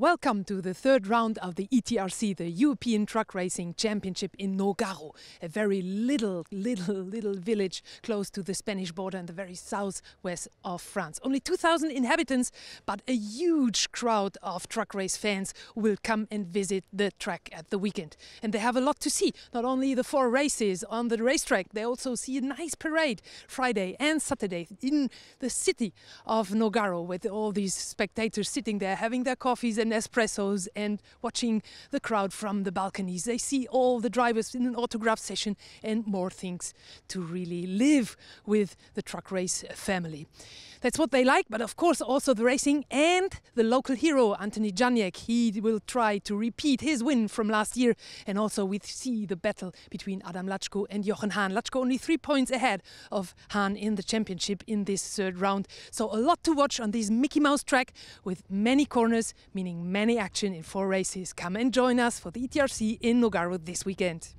Welcome to the third round of the ETRC, the European Truck Racing Championship in Nogaro, a very little, little, little village close to the Spanish border in the very southwest of France. Only 2,000 inhabitants, but a huge crowd of truck race fans will come and visit the track at the weekend. And they have a lot to see, not only the four races on the racetrack, they also see a nice parade Friday and Saturday in the city of Nogaro with all these spectators sitting there having their coffees and and espressos and watching the crowd from the balconies. They see all the drivers in an autograph session and more things to really live with the truck race family. That's what they like, but of course also the racing and the local hero, Antony Janiak. He will try to repeat his win from last year and also we see the battle between Adam Lachko and Jochen Hahn. Lachko, only three points ahead of Hahn in the championship in this third round. So a lot to watch on this Mickey Mouse track with many corners, meaning many action in four races. Come and join us for the ETRC in Nogaro this weekend.